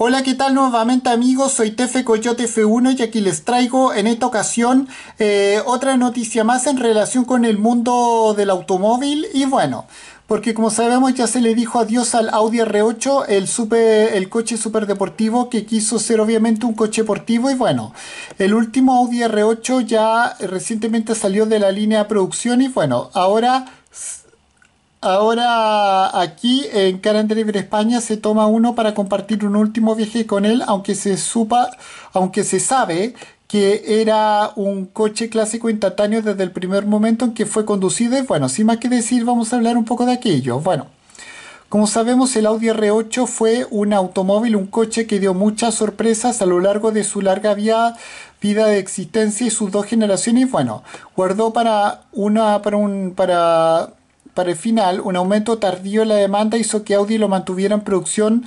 Hola, ¿qué tal nuevamente amigos? Soy Tefe Coyote F1 y aquí les traigo en esta ocasión eh, otra noticia más en relación con el mundo del automóvil y bueno, porque como sabemos ya se le dijo adiós al Audi R8, el, super, el coche que quiso ser obviamente un coche deportivo y bueno, el último Audi R8 ya recientemente salió de la línea de producción y bueno, ahora Ahora aquí en Carandelibre España se toma uno para compartir un último viaje con él, aunque se supa, aunque se sabe que era un coche clásico instantáneo desde el primer momento en que fue conducido. Y bueno, sin más que decir, vamos a hablar un poco de aquello. Bueno, como sabemos, el Audi R8 fue un automóvil, un coche que dio muchas sorpresas a lo largo de su larga vía, vida de existencia y sus dos generaciones. Bueno, guardó para una, para un, para para el final, un aumento tardío en la demanda hizo que Audi lo mantuviera en producción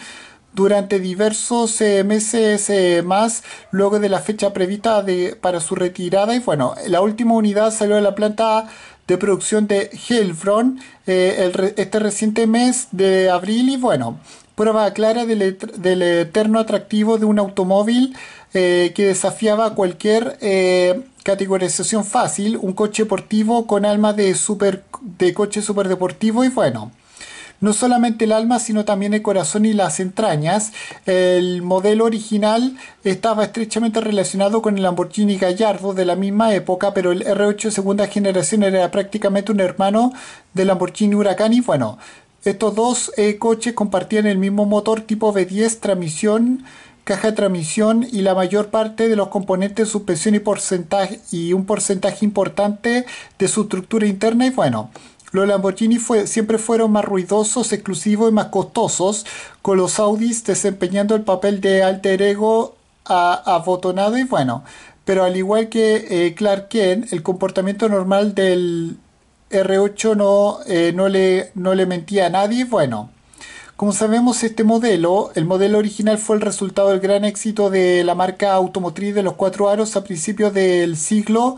durante diversos eh, meses eh, más luego de la fecha prevista para su retirada y bueno, la última unidad salió de la planta de producción de Hellfront eh, este reciente mes de abril y bueno, prueba clara del, del eterno atractivo de un automóvil que desafiaba cualquier Categorización fácil, un coche deportivo con alma de, de coche superdeportivo y bueno, no solamente el alma, sino también el corazón y las entrañas. El modelo original estaba estrechamente relacionado con el Lamborghini Gallardo de la misma época, pero el R8 segunda generación era prácticamente un hermano del Lamborghini Huracán y bueno, estos dos eh, coches compartían el mismo motor tipo V10, transmisión caja de transmisión y la mayor parte de los componentes de suspensión y, porcentaje, y un porcentaje importante de su estructura interna. Y bueno, los Lamborghini fue, siempre fueron más ruidosos, exclusivos y más costosos, con los Audis desempeñando el papel de alter ego abotonado. Y bueno, pero al igual que eh, Clark Kent, el comportamiento normal del R8 no, eh, no, le, no le mentía a nadie. Bueno. Como sabemos, este modelo, el modelo original fue el resultado del gran éxito de la marca automotriz de los cuatro aros a principios del siglo,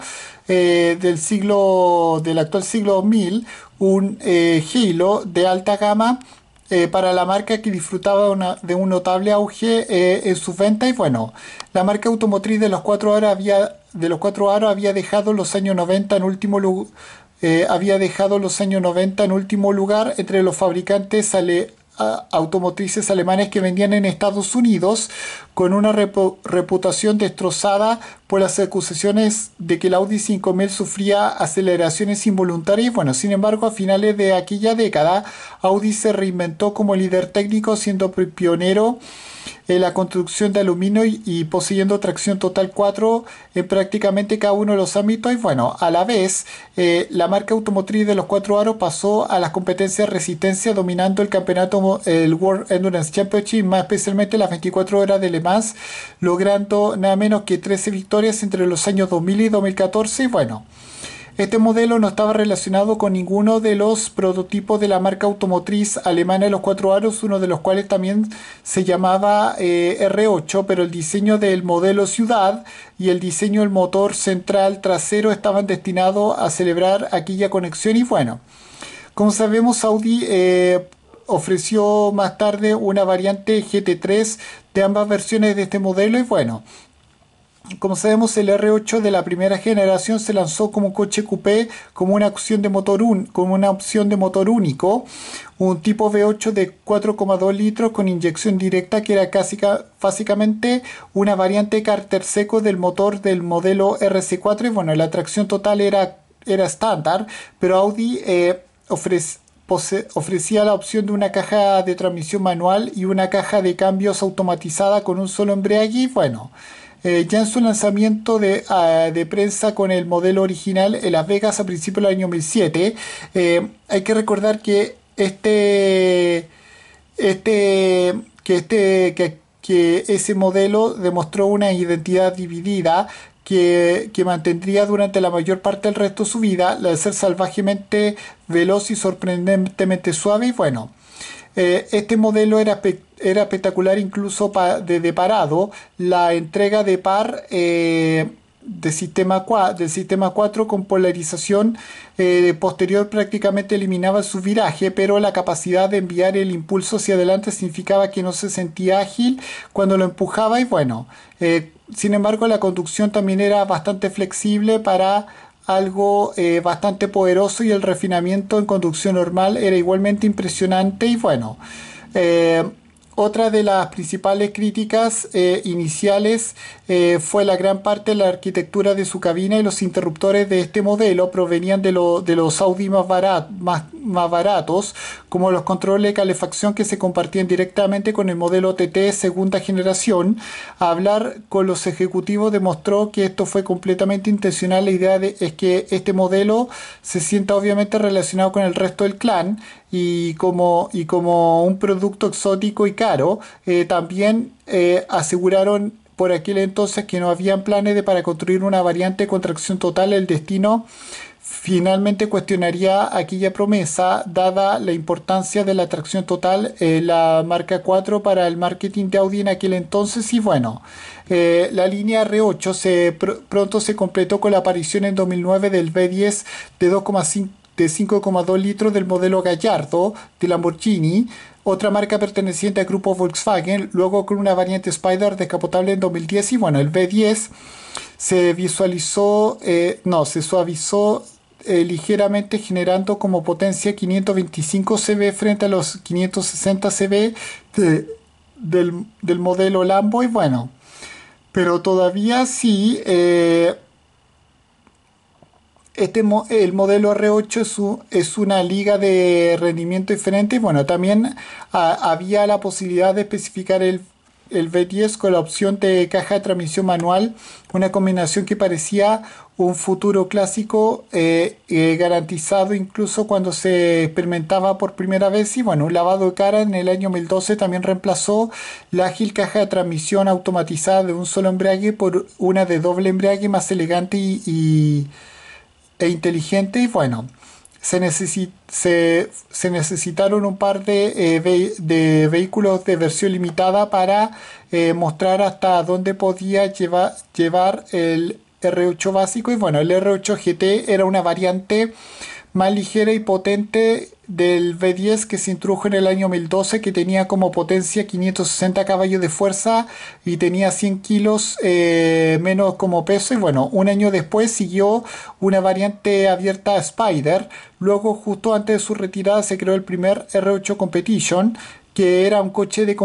eh, del siglo, del actual siglo 2000, un eh, de alta gama eh, para la marca que disfrutaba de un notable auge eh, en sus ventas y bueno, la marca automotriz de los cuatro aros había, de los cuatro aros había dejado los años 90 en último lugar. había dejado los años 90 en último lugar entre los fabricantes sale automotrices alemanes que vendían en Estados Unidos con una reputación destrozada por las acusaciones de que el Audi 5000 sufría aceleraciones involuntarias. Bueno, sin embargo, a finales de aquella década, Audi se reinventó como líder técnico siendo pionero eh, la construcción de aluminio y, poseyendo tracción total 4 en eh, prácticamente cada uno de los ámbitos. Y bueno, a la vez, eh, la marca automotriz de los 4 aros pasó a las competencias de resistencia, dominando el campeonato, el World Endurance Championship, más especialmente las 24 horas de Le Mans, logrando nada menos que 13 victorias entre los años 2000 y 2014. Y bueno, este modelo no estaba relacionado con ninguno de los prototipos de la marca automotriz alemana de los cuatro aros, uno de los cuales también se llamaba eh, R8, pero el diseño del modelo ciudad y el diseño del motor central trasero estaban destinados a celebrar aquella conexión y bueno, como sabemos Audi... Eh, ofreció más tarde una variante GT3 de ambas versiones de este modelo y bueno, como sabemos, el R8 de la primera generación se lanzó como coche coupé, como una opción de motor, un, como una opción de motor único, un tipo V8 de 4,2 litros con inyección directa que era casi, básicamente una variante cárter seco del motor del modelo RC4 y bueno, la tracción total era, era estándar, pero Audi eh, ofrecía la opción de una caja de transmisión manual y una caja de cambios automatizada con un solo embrague, y bueno, eh, ya en su lanzamiento ah, de, prensa con el modelo original en Las Vegas a principios del año 2007, eh, hay que recordar que este, este, que este, que, ese modelo demostró una identidad dividida que, que, mantendría durante la mayor parte del resto de su vida, la de ser salvajemente veloz y sorprendentemente suave y bueno. Eh, este modelo era, era espectacular incluso de parado La entrega de par eh, del sistema 4 con polarización eh, posterior prácticamente eliminaba su viraje, pero la capacidad de enviar el impulso hacia adelante significaba que no se sentía ágil cuando lo empujaba y bueno, sin embargo la conducción también era bastante flexible para algo eh, bastante poderoso y el refinamiento en conducción normal era igualmente impresionante y bueno. Eh, otra de las principales críticas eh, iniciales eh, fue la gran parte de la arquitectura de su cabina y los interruptores de este modelo provenían de, de los Audi más, más, más, baratos, como los controles de calefacción que se compartían directamente con el modelo TT segunda generación. hablar con los ejecutivos demostró que esto fue completamente intencional. La idea es que este modelo se sienta obviamente relacionado con el resto del clan y como, y como un producto exótico y caro, eh, también eh, aseguraron por aquel entonces que no habían planes de, para construir una variante con tracción total. El destino finalmente cuestionaría aquella promesa, dada la importancia de la tracción total, eh, la marca 4 para el marketing de Audi en aquel entonces. Y bueno, la línea R8 se, pronto se completó con la aparición en 2009 del b 10 de 2,5 de 5,2 litros del modelo Gallardo de Lamborghini, otra marca perteneciente al grupo Volkswagen, luego con una variante Spider descapotable en 2010 y bueno, el B 10 se visualizó, eh, no, se suavizó eh, ligeramente generando como potencia 525 CB frente a los 560 CB del, modelo Lambo y bueno, pero todavía sí... Eh, este el modelo R8 es, una liga de rendimiento diferente. bueno, también había la posibilidad de especificar el, el V10 con la opción de caja de transmisión manual, una combinación que parecía un futuro clásico eh, eh, garantizado incluso cuando se experimentaba por primera vez y bueno, un lavado de cara en el año 2012 también reemplazó la ágil caja de transmisión automatizada de un solo embrague por una de doble embrague más elegante y e inteligente y bueno. Se, se, necesitaron un par de, eh, de, vehículos de versión limitada para eh, mostrar hasta dónde podía llevar llevar el R8 básico y bueno, el R8 GT era una variante más ligera y potente del B10 que se introdujo en el año 2012 que tenía como potencia 560 caballos de fuerza y tenía 100 kilos eh, menos como peso y bueno un año después siguió una variante abierta Spider luego justo antes de su retirada se creó el primer R8 Competition que era un coche de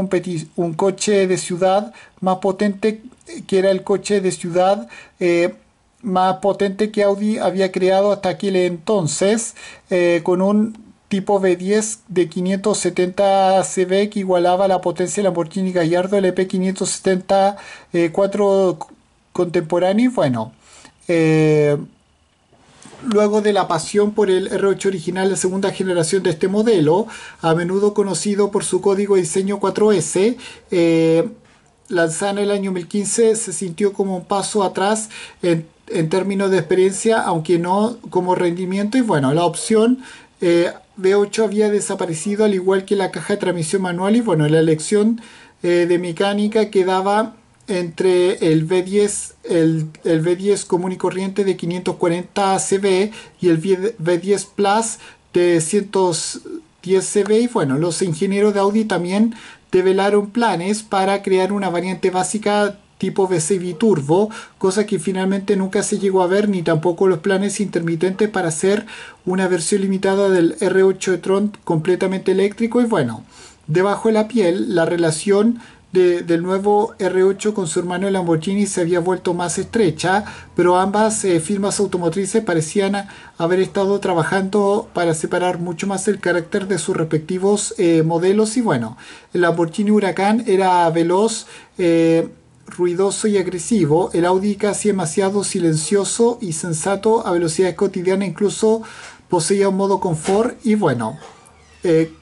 un coche de ciudad más potente eh, que era el coche de ciudad eh, más potente que Audi había creado hasta aquel entonces, eh, con un tipo V10 de 570 CV que igualaba la potencia de Lamborghini Gallardo, LP 574 570 contemporáneo. Bueno, eh, luego de la pasión por el R8 original de segunda generación de este modelo, a menudo conocido por su código diseño 4S, eh, lanzada en el año 2015, se sintió como un paso atrás en en términos de experiencia, aunque no como rendimiento. Y bueno, la opción V8 eh, había desaparecido al igual que la caja de transmisión manual y bueno, la elección eh, de mecánica quedaba entre el V10, el, 10 común y corriente de 540 CV y el V10 Plus de 110 CV. y bueno, los ingenieros de Audi también develaron planes para crear una variante básica tipo BCB Turbo... cosa que finalmente nunca se llegó a ver, ni tampoco los planes intermitentes para hacer una versión limitada del R8 Tron completamente eléctrico. Y bueno, debajo de la piel, la relación del nuevo R8 con su hermano Lamborghini se había vuelto más estrecha, pero ambas eh, firmas automotrices parecían haber estado trabajando para separar mucho más el carácter de sus respectivos eh, modelos y bueno, el Lamborghini Huracán era veloz, eh, ruidoso y agresivo, el Audi casi demasiado silencioso y sensato a velocidades cotidianas, incluso poseía un modo confort y bueno. Eh,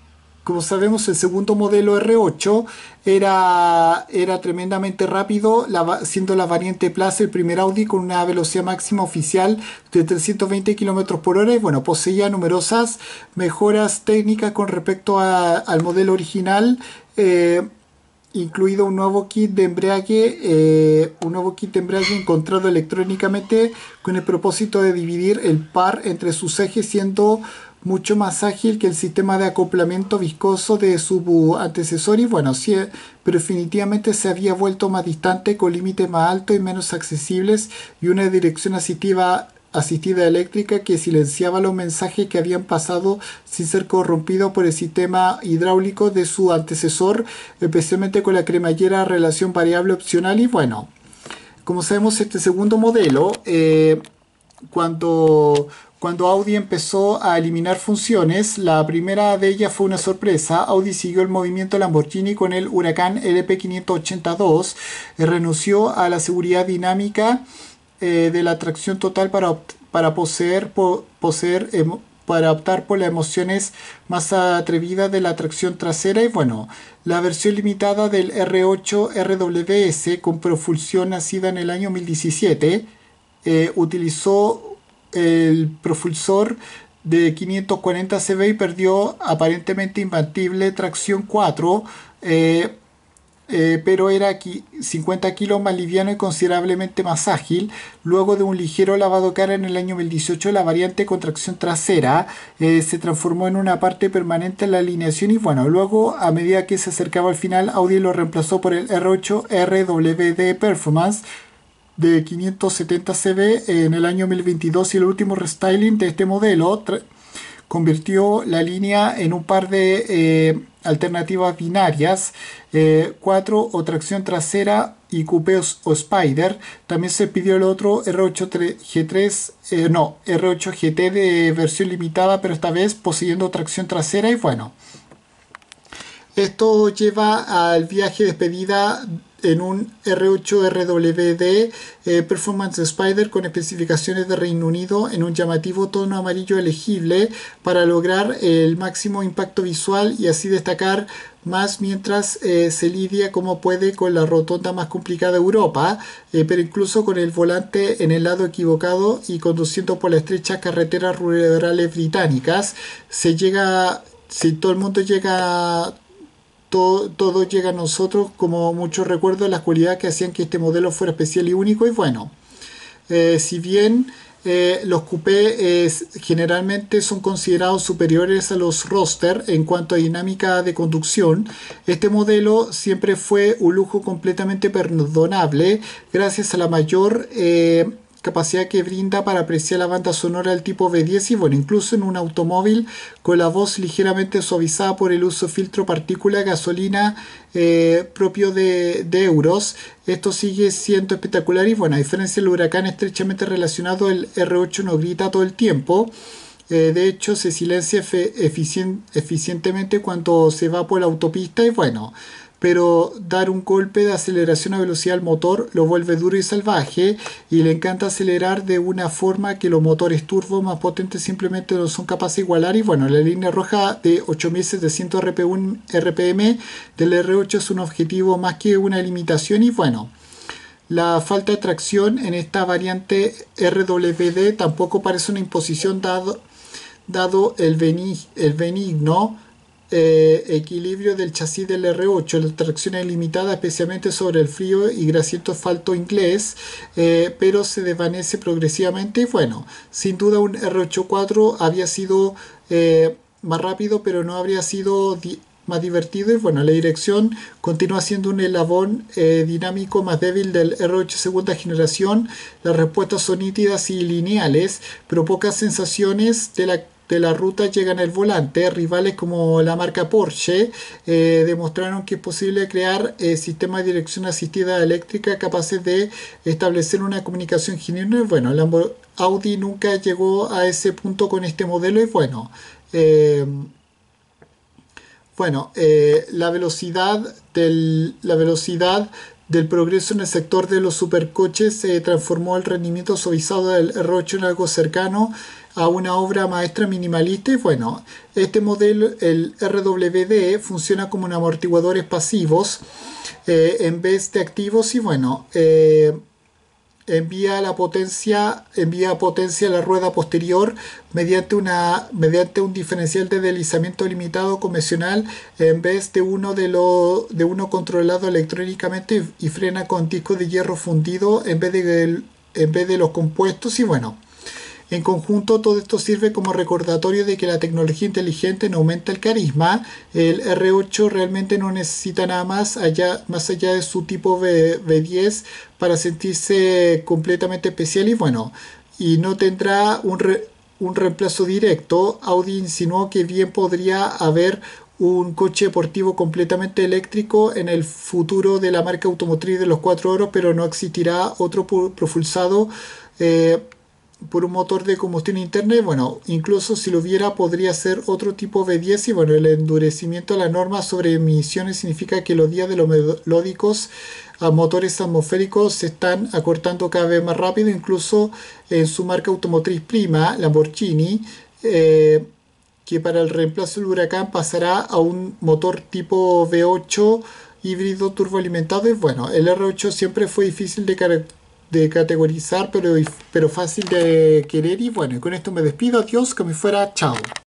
como sabemos, el segundo modelo R8 era, era tremendamente rápido, siendo la variante Plaza el primer Audi con una velocidad máxima oficial de 320 km por hora. Y bueno, poseía numerosas mejoras técnicas con respecto al modelo original. Eh, incluido un nuevo kit de embrague eh, un nuevo kit de encontrado electrónicamente con el propósito de dividir el par entre sus ejes siendo mucho más ágil que el sistema de acoplamiento viscoso de su antecesor y bueno, sí, eh, pero definitivamente se había vuelto más distante con límites más altos y menos accesibles y una dirección asistiva asistida eléctrica que silenciaba los mensajes que habían pasado sin ser corrompido por el sistema hidráulico de su antecesor, especialmente con la cremallera relación variable opcional. Y bueno, como sabemos, este segundo modelo, eh, cuando, cuando Audi empezó a eliminar funciones, la primera de ellas fue una sorpresa. Audi siguió el movimiento Lamborghini con el Huracán LP582, eh, renunció a la seguridad dinámica eh, de la tracción total para, para poseer, poseer para optar por las emociones más atrevidas de la tracción trasera y bueno, la versión limitada del R8 RWS con propulsión nacida en el año 2017 eh, utilizó el propulsor de 540 CV y perdió aparentemente imbatible tracción 4 eh, pero era aquí 50 kilos más liviano y considerablemente más ágil. Luego de un ligero lavado cara en el año 2018, la variante con tracción trasera eh, se transformó en una parte permanente en la alineación y bueno, luego a medida que se acercaba al final, Audi lo reemplazó por el R8 RWD Performance de 570 CB en el año 2022 y el último restyling de este modelo convirtió la línea en un par de... Eh, alternativas binarias, 4 eh, o tracción trasera y cupeos o Spider. También se pidió el otro R8G3, eh, no, R8GT de versión limitada, pero esta vez poseyendo tracción trasera y bueno. Esto lleva al viaje de despedida en un R8 RWD eh, Performance Spider con especificaciones de Reino Unido en un llamativo tono amarillo elegible para lograr el máximo impacto visual y así destacar más mientras eh, se lidia como puede con la rotonda más complicada de Europa, eh, pero incluso con el volante en el lado equivocado y conduciendo por las estrechas carreteras rurales británicas, se llega, si todo el mundo llega todo, llega a nosotros como muchos recuerdos, las cualidades que hacían que este modelo fuera especial y único y bueno. Eh, si bien eh, los coupés eh, generalmente son considerados superiores a los roster en cuanto a dinámica de conducción, este modelo siempre fue un lujo completamente perdonable gracias a la mayor capacidad que brinda para apreciar la banda sonora del tipo B10 y bueno, incluso en un automóvil con la voz ligeramente suavizada por el uso de filtro partícula gasolina eh, propio de, euros. Esto sigue siendo espectacular y bueno, a diferencia del huracán estrechamente relacionado, el R8 no grita todo el tiempo. Eh, de hecho, se silencia eficientemente cuando se va por la autopista y bueno, pero dar un golpe de aceleración a velocidad al motor lo vuelve duro y salvaje y le encanta acelerar de una forma que los motores turbo más potentes simplemente no son capaces de igualar y bueno, la línea roja de 8700 RPM del R8 es un objetivo más que una limitación y bueno, la falta de tracción en esta variante RWD tampoco parece una imposición dado, dado el, benigno eh, equilibrio del chasis del R8. La tracción es limitada especialmente sobre el frío y grasiento asfalto inglés, eh, pero se desvanece progresivamente. Y bueno, sin duda un R84 había sido eh, más rápido, pero no habría sido más divertido. Y bueno, la dirección continúa siendo un elabón dinámico más débil del R8 segunda generación. Las respuestas son nítidas y lineales, pero pocas sensaciones de la de la ruta llegan el volante. Rivales como la marca Porsche eh, demostraron que es posible crear eh, sistemas de dirección asistida eléctrica capaces de establecer una comunicación genuina. Bueno, el Audi nunca llegó a ese punto con este modelo y bueno. Em, bueno, eh, la velocidad del, la velocidad del progreso en el sector de los supercoches se transformó el rendimiento suavizado del R8 en algo cercano a una obra maestra minimalista y bueno, este modelo, el RWD, funciona como un amortiguadores pasivos eh, en vez de activos y bueno, eh, envía la potencia, envía potencia a la rueda posterior mediante, una, mediante un diferencial de deslizamiento limitado convencional en vez de uno, de lo, de uno controlado electrónicamente y, frena con disco de hierro fundido en vez de, en vez de los compuestos y bueno. En conjunto, todo esto sirve como recordatorio de que la tecnología inteligente no aumenta el carisma. El R8 realmente no necesita nada más allá, más allá de su tipo B, 10 para sentirse completamente especial y bueno, y no tendrá un, reemplazo directo. Audi insinuó que bien podría haber un coche deportivo completamente eléctrico en el futuro de la marca automotriz de los cuatro oros, pero no existirá otro propulsado eh, por un motor de combustión interna, bueno, incluso si lo hubiera podría ser otro tipo B10 y bueno, el endurecimiento de la norma sobre emisiones significa que los días de los melódicos a motores atmosféricos se están acortando cada vez más rápido, incluso en su marca automotriz prima, Lamborghini, eh, que para el reemplazo del huracán pasará a un motor tipo V8 híbrido turboalimentado y bueno, el R8 siempre fue difícil de caracterizar de categorizar, pero, pero fácil de querer. Y bueno, con esto me despido. Adiós, me fuera. Chao.